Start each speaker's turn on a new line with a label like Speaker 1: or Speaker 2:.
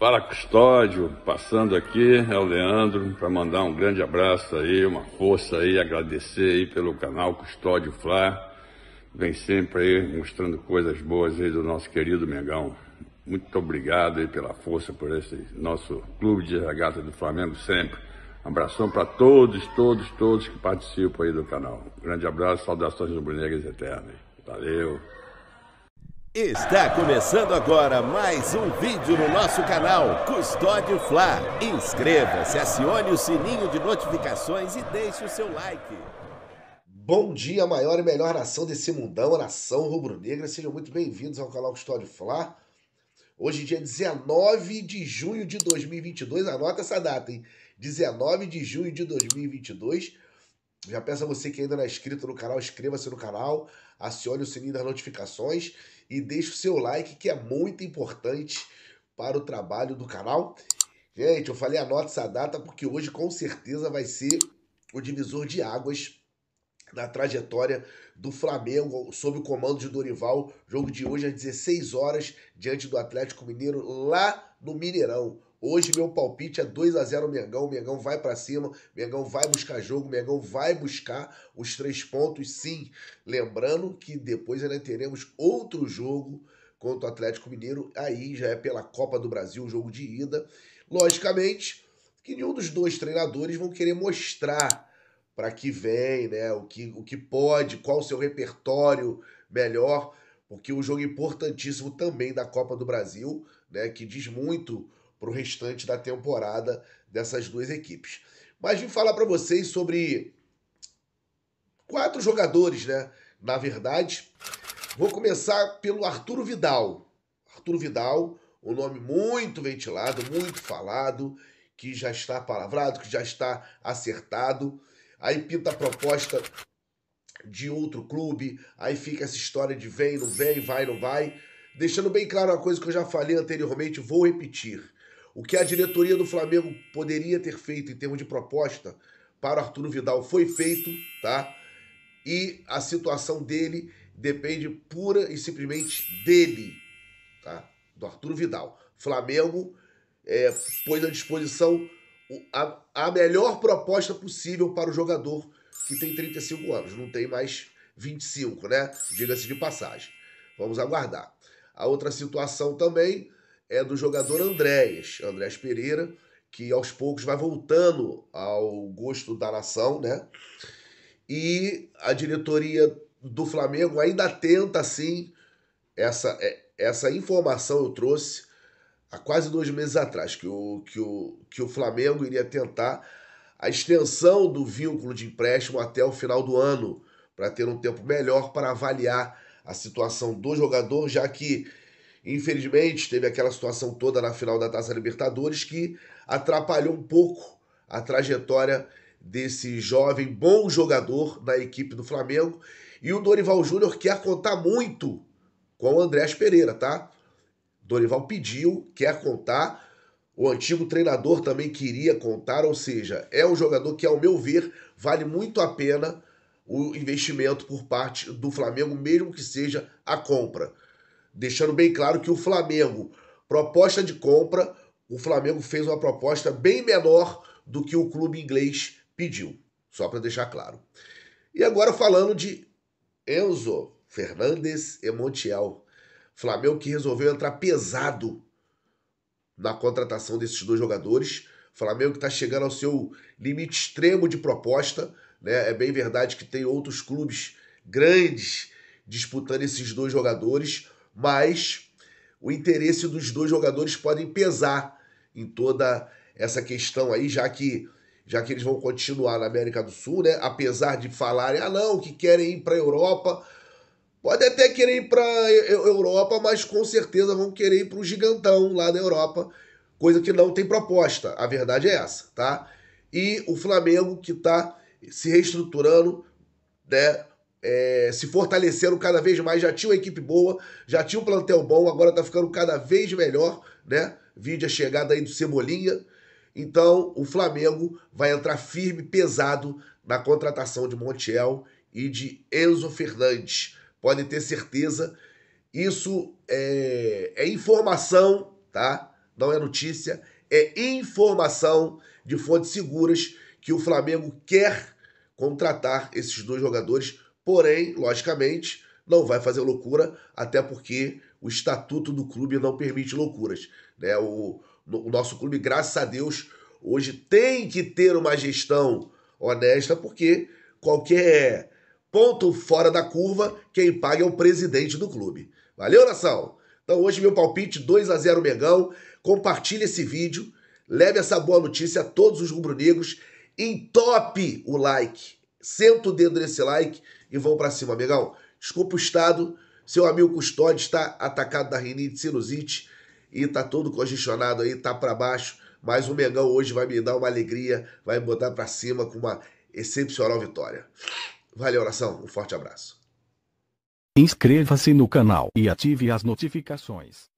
Speaker 1: Fala Custódio, passando aqui, é o Leandro, para mandar um grande abraço aí, uma força aí, agradecer aí pelo canal Custódio Flá. Vem sempre aí mostrando coisas boas aí do nosso querido Mengão. Muito obrigado aí pela força, por esse nosso clube de regata do Flamengo sempre. Abração para todos, todos, todos que participam aí do canal. Grande abraço, saudações rubro-negras eternas. Valeu! Está começando agora mais um vídeo no nosso canal Custódio Fla. Inscreva-se, acione o sininho de notificações e deixe o seu like. Bom dia, maior e melhor nação desse mundão, nação rubro-negra. Sejam muito bem-vindos ao canal Custódio Fla. Hoje, dia 19 de junho de 2022, anota essa data, hein? 19 de junho de 2022. Já peço a você que ainda não é inscrito no canal, inscreva-se no canal, acione o sininho das notificações e deixe o seu like, que é muito importante para o trabalho do canal. Gente, eu falei anota essa data porque hoje com certeza vai ser o divisor de águas na trajetória do Flamengo sob o comando de Dorival. Jogo de hoje às 16 horas diante do Atlético Mineiro lá no Mineirão. Hoje meu palpite é 2 a 0 Mengão. Mengão vai para cima, Mengão vai buscar jogo, Mengão vai buscar os três pontos, sim. Lembrando que depois ainda teremos outro jogo contra o Atlético Mineiro. Aí já é pela Copa do Brasil, jogo de ida. Logicamente que nenhum dos dois treinadores vão querer mostrar para que vem, né? O que, o que pode, qual o seu repertório melhor, porque o um jogo importantíssimo também da Copa do Brasil, né? Que diz muito para o restante da temporada dessas duas equipes. Mas vim falar para vocês sobre quatro jogadores, né? Na verdade, vou começar pelo Arturo Vidal. Arturo Vidal, um nome muito ventilado, muito falado, que já está palavrado, que já está acertado. Aí pinta a proposta de outro clube, aí fica essa história de vem, não vem, vai, não vai. Deixando bem claro uma coisa que eu já falei anteriormente, vou repetir. O que a diretoria do Flamengo poderia ter feito em termos de proposta para o Arturo Vidal foi feito, tá? E a situação dele depende pura e simplesmente dele, tá? Do Arturo Vidal. Flamengo é, pôs à disposição a, a melhor proposta possível para o jogador que tem 35 anos, não tem mais 25, né? Diga-se de passagem. Vamos aguardar. A outra situação também é do jogador Andréas, Andréas Pereira, que aos poucos vai voltando ao gosto da nação, né? E a diretoria do Flamengo ainda tenta, assim, essa, é, essa informação eu trouxe há quase dois meses atrás, que o, que, o, que o Flamengo iria tentar a extensão do vínculo de empréstimo até o final do ano, para ter um tempo melhor para avaliar a situação do jogador, já que Infelizmente, teve aquela situação toda na final da Taça Libertadores que atrapalhou um pouco a trajetória desse jovem bom jogador na equipe do Flamengo. E o Dorival Júnior quer contar muito com o Andrés Pereira, tá? Dorival pediu, quer contar. O antigo treinador também queria contar, ou seja, é um jogador que, ao meu ver, vale muito a pena o investimento por parte do Flamengo, mesmo que seja a compra deixando bem claro que o Flamengo, proposta de compra, o Flamengo fez uma proposta bem menor do que o clube inglês pediu, só para deixar claro. E agora falando de Enzo Fernandes e Montiel. Flamengo que resolveu entrar pesado na contratação desses dois jogadores. Flamengo que está chegando ao seu limite extremo de proposta. Né? É bem verdade que tem outros clubes grandes disputando esses dois jogadores mas o interesse dos dois jogadores podem pesar em toda essa questão aí, já que já que eles vão continuar na América do Sul, né? Apesar de falarem, ah não, que querem ir para a Europa, pode até querer ir para a Europa, mas com certeza vão querer ir para o gigantão lá da Europa, coisa que não tem proposta. A verdade é essa, tá? E o Flamengo que está se reestruturando, né? é, se fortaleceram cada vez mais. Já tinha uma equipe boa, já tinha um plantel bom, agora tá ficando cada vez melhor, né? Vide a chegada aí do Cebolinha. Então, o Flamengo vai entrar firme, pesado na contratação de Montiel e de Enzo Fernandes. Pode ter certeza. Isso é, é informação, tá? Não é notícia, é informação de fontes seguras que o Flamengo quer contratar esses dois jogadores Porém, logicamente, não vai fazer loucura, até porque o estatuto do clube não permite loucuras. Né? O, o nosso clube, graças a Deus, hoje tem que ter uma gestão honesta, porque qualquer ponto fora da curva, quem paga é o presidente do clube. Valeu, nação! Então hoje meu palpite 2 a 0 megão Compartilhe esse vídeo, leve essa boa notícia a todos os rubro-negros, entope o like, senta o dedo nesse like e vão para cima, amigão. Desculpa o estado, seu amigo Custódio está atacado da rinite, sinusite e tá todo congestionado aí, tá para baixo, mas o Mengão hoje vai me dar uma alegria, vai me botar para cima com uma excepcional vitória. Valeu, oração, um forte abraço. Inscreva-se no canal e ative as notificações.